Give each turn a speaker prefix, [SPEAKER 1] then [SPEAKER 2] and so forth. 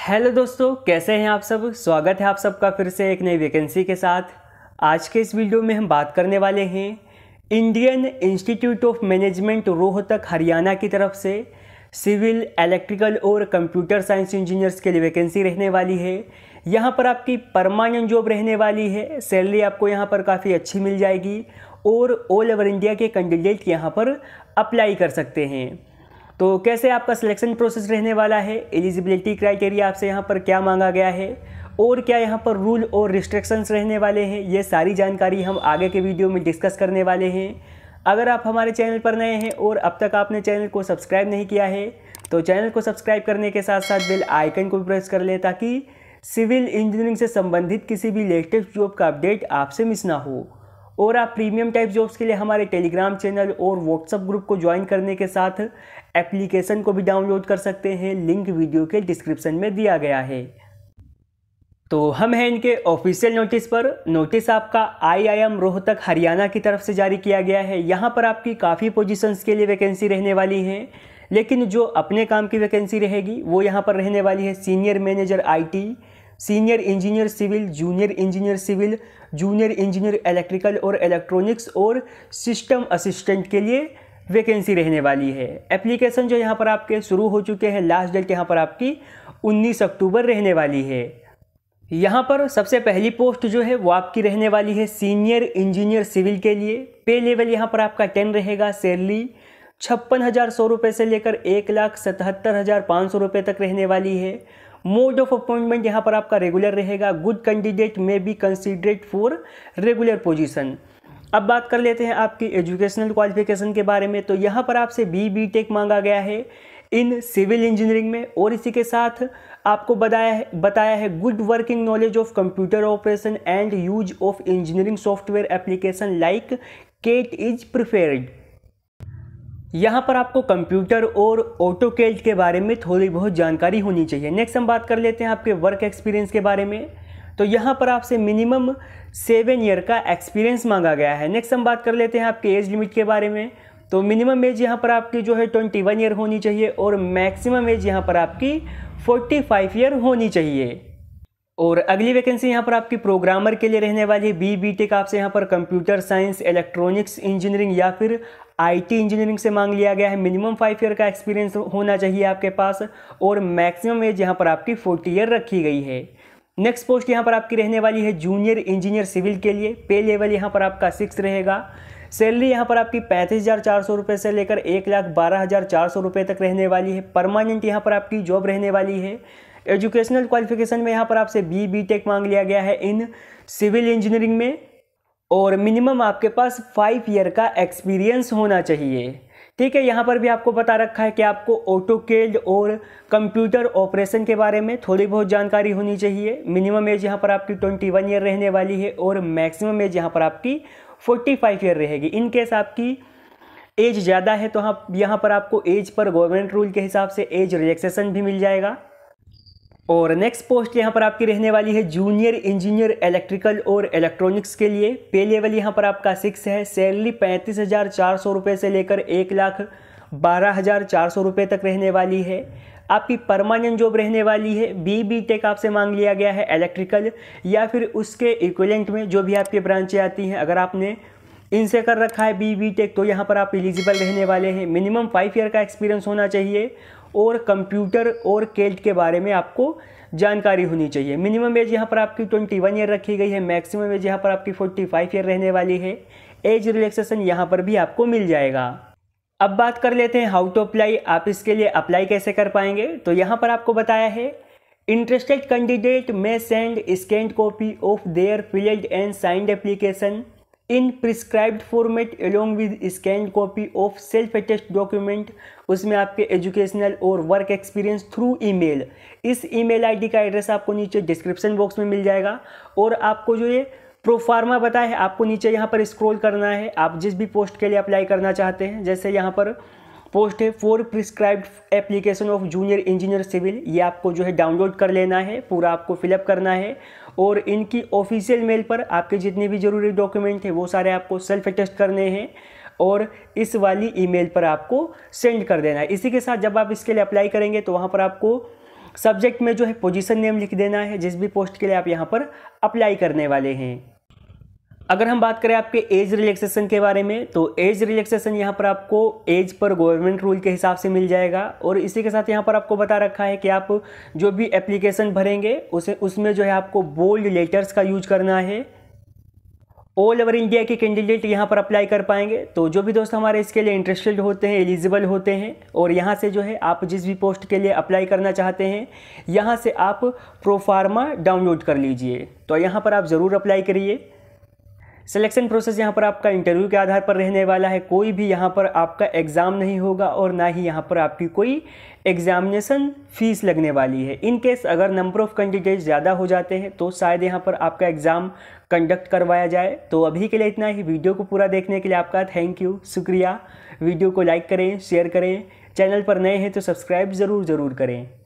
[SPEAKER 1] hello दोस्तों कैसे हैं आप सब स्वागत है आप सबका फिर से एक नई वैकेंसी के साथ आज के इस वीडियो में हम बात करने वाले हैं Indian Institute of Management Rohtak Haryana की तरफ से सिविल इलेक्ट्रिकल और कंप्यूटर साइंस इंजीनियर्स के लिए वैकेंसी रहने वाली है यहाँ पर आपकी परमानेंट जॉब रहने वाली है सैलरी आपको यहाँ पर काफ़ी अच्छी मिल जाएगी और ऑल ओवर इंडिया के कैंडिडेट यहाँ पर अप्लाई कर सकते हैं तो कैसे आपका सिलेक्शन प्रोसेस रहने वाला है एलिजिबिलिटी क्राइटेरिया आपसे यहाँ पर क्या मांगा गया है और क्या यहाँ पर रूल और रिस्ट्रिक्शंस रहने वाले हैं ये सारी जानकारी हम आगे के वीडियो में डिस्कस करने वाले हैं अगर आप हमारे चैनल पर नए हैं और अब तक आपने चैनल को सब्सक्राइब नहीं किया है तो चैनल को सब्सक्राइब करने के साथ साथ बेल आइकन को भी प्रेस कर लें ताकि सिविल इंजीनियरिंग से संबंधित किसी भी लेटेस्ट जॉब का अपडेट आपसे मिस ना हो और आप प्रीमियम टाइप जॉब्स के लिए हमारे टेलीग्राम चैनल और व्हाट्सअप ग्रुप को ज्वाइन करने के साथ एप्लीकेशन को भी डाउनलोड कर सकते हैं लिंक वीडियो के डिस्क्रिप्शन में दिया गया है तो हम हैं इनके ऑफिशियल नोटिस पर नोटिस आपका आईआईएम रोहतक हरियाणा की तरफ से जारी किया गया है यहाँ पर आपकी काफ़ी पोजीशंस के लिए वैकेंसी रहने वाली हैं लेकिन जो अपने काम की वैकेंसी रहेगी वो यहाँ पर रहने वाली है senior manager IT senior engineer civil junior engineer civil junior engineer electrical और इलेक्ट्रॉनिक्स और सिस्टम असिस्टेंट के लिए वैकेंसी रहने वाली है एप्लीकेशन जो यहाँ पर आपके शुरू हो चुके हैं लास्ट डेट यहाँ पर आपकी 19 अक्टूबर रहने वाली है यहाँ पर सबसे पहली पोस्ट जो है वो आपकी रहने वाली है सीनियर इंजीनियर सिविल के लिए पे लेवल यहाँ पर आपका टेन रहेगा सैलरी छप्पन हज़ार सौ रुपये से लेकर एक लाख सतहत्तर हज़ार पाँच सौ रुपये तक रहने वाली है मोड ऑफ अपॉइंटमेंट यहाँ पर आपका रेगुलर रहेगा good candidate may be considered for regular position अब बात कर लेते हैं आपकी एजुकेशनल क्वालिफिकेशन के बारे में तो यहाँ पर आपसे बी बी टेक मांगा गया है इन सिविल इंजीनियरिंग में और इसी के साथ आपको बताया है बताया है good working knowledge of computer operation and use of engineering software application like CAD is preferred यहाँ पर आपको कंप्यूटर और ऑटो कैल्ड के बारे में थोड़ी बहुत जानकारी होनी चाहिए नेक्स्ट हम बात कर लेते हैं आपके वर्क एक्सपीरियंस के बारे में तो यहाँ पर आपसे मिनिमम सेवन ईयर का एक्सपीरियंस मांगा गया है नेक्स्ट हम बात कर लेते हैं आपके एज लिमिट के बारे में तो मिनिमम एज यहाँ पर आपकी जो है ट्वेंटी वन ईयर होनी चाहिए और मैक्सिमम एज यहाँ पर आपकी फोर्टी फाइव ईयर होनी चाहिए और अगली वैकेंसी यहाँ पर आपकी प्रोग्रामर के लिए रहने वाली है बी बी टेक आपसे यहाँ पर कंप्यूटर साइंस इलेक्ट्रॉनिक्स इंजीनियरिंग या फिर आईटी इंजीनियरिंग से मांग लिया गया है मिनिमम फाइव ईयर का एक्सपीरियंस होना चाहिए आपके पास और मैक्सिमम एज यहाँ पर आपकी फोर्टी ईयर रखी गई है नेक्स्ट पोस्ट यहाँ पर आपकी रहने वाली है जूनियर इंजीनियर सिविल के लिए पे लेवल यहाँ पर आपका सिक्स रहेगा सैलरी यहाँ पर आपकी पैंतीस हज़ार चार सौ रुपये से लेकर एक लाख बारह हज़ार चार सौ रुपये तक रहने वाली है परमानेंट यहाँ पर आपकी जॉब रहने वाली है एजुकेशनल क्वालिफिकेशन में यहाँ पर आपसे बी बी टेक मांग लिया गया है इन सिविल इंजीनियरिंग में और मिनिमम आपके पास फाइव ईयर का एक्सपीरियंस होना चाहिए ठीक है यहाँ पर भी आपको बता रखा है कि आपको ऑटो केल्ड और कंप्यूटर ऑपरेशन के बारे में थोड़ी बहुत जानकारी होनी चाहिए मिनिमम एज यहाँ पर आपकी ट्वेंटी वन ईयर रहने वाली है और मैक्सिमम एज यहाँ पर आपकी फोर्टी फाइव ईयर रहेगी इन केस आपकी एज ज़्यादा है तो हाँ यहाँ पर आपको एज पर गवर्नमेंट रूल के हिसाब से एज रिलेक्सेसन भी मिल जाएगा और नेक्स्ट पोस्ट यहाँ पर आपकी रहने वाली है जूनियर इंजीनियर इलेक्ट्रिकल और इलेक्ट्रॉनिक्स के लिए पे लेवल यहाँ पर आपका सिक्स है सैलरी पैंतीस हज़ार चार सौ रुपये से लेकर एक लाख बारह हज़ार चार सौ रुपये तक रहने वाली है आपकी परमानेंट जॉब रहने वाली है बी बी टेक आपसे मांग लिया गया है इलेक्ट्रिकल या फिर उसके इक्वलेंट में जो भी आपके ब्रांचें आती हैं अगर आपने इनसे कर रखा है बी बी टेक तो यहाँ पर आप एलिजिबल रहने वाले हैं मिनिमम फाइव ईयर का एक्सपीरियंस होना चाहिए और कंप्यूटर और केल्ट के बारे में आपको जानकारी होनी चाहिए मिनिमम एज यहाँ पर आपकी ट्वेंटी वन ईयर रखी गई है मैक्सिमम एज यहाँ पर आपकी फोर्टी फाइव ईयर रहने वाली है एज रिलैक्सेशन यहाँ पर भी आपको मिल जाएगा अब बात कर लेते हैं हाउ टू अप्लाई आप इसके लिए अप्लाई कैसे कर पाएंगे तो यहाँ पर आपको बताया है interested candidate may send scanned copy of their filled and signed application in prescribed format along with scan copy of self attest document उसमें आपके एजुकेशनल और वर्क एक्सपीरियंस थ्रू ईमेल इस ईमेल आईडी का एड्रेस आपको नीचे description box में मिल जाएगा और आपको जो ये प्रोफार्मा बताया है आपको नीचे यहाँ पर स्क्रॉल करना है आप जिस भी पोस्ट के लिए अप्लाई करना चाहते हैं जैसे यहाँ पर पोस्ट है for prescribed application of junior engineer civil ये आपको जो है डाउनलोड कर लेना है पूरा आपको फिलअप करना है और इनकी ऑफिशियल मेल पर आपके जितने भी ज़रूरी डॉक्यूमेंट हैं वो सारे आपको सेल्फ अटेस्ट करने हैं और इस वाली ईमेल पर आपको सेंड कर देना है इसी के साथ जब आप इसके लिए अप्लाई करेंगे तो वहाँ पर आपको सब्जेक्ट में जो है पोजीशन नेम लिख देना है जिस भी पोस्ट के लिए आप यहाँ पर अप्लाई करने वाले हैं अगर हम बात करें आपके एज रिलैक्सेशन के बारे में तो एज रिलैक्सेशन यहाँ पर आपको एज पर गवर्नमेंट रूल के हिसाब से मिल जाएगा और इसी के साथ यहाँ पर आपको बता रखा है कि आप जो भी एप्लीकेशन भरेंगे उसे उसमें जो है आपको बोल्ड लेटर्स का यूज करना है ऑल ओवर इंडिया के कैंडिडेट यहाँ पर अप्लाई कर पाएंगे तो जो भी दोस्त हमारे इसके लिए इंटरेस्टेड होते हैं एलिजिबल होते हैं और यहाँ से जो है आप जिस भी पोस्ट के लिए अप्लाई करना चाहते हैं यहाँ से आप प्रोफार्मा डाउनलोड कर लीजिए तो यहाँ पर आप ज़रूर अप्लाई करिए सिलेक्शन प्रोसेस यहाँ पर आपका इंटरव्यू के आधार पर रहने वाला है कोई भी यहाँ पर आपका एग्ज़ाम नहीं होगा और ना ही यहाँ पर आपकी कोई एग्जामिनेशन फ़ीस लगने वाली है इन केस अगर नंबर ऑफ़ कैंडिडेट ज़्यादा हो जाते हैं तो शायद यहाँ पर आपका एग्ज़ाम कंडक्ट करवाया जाए तो अभी के लिए इतना ही वीडियो को पूरा देखने के लिए आपका थैंक यू शुक्रिया वीडियो को लाइक करें शेयर करें चैनल पर नए हैं तो सब्सक्राइब ज़रूर ज़रूर करें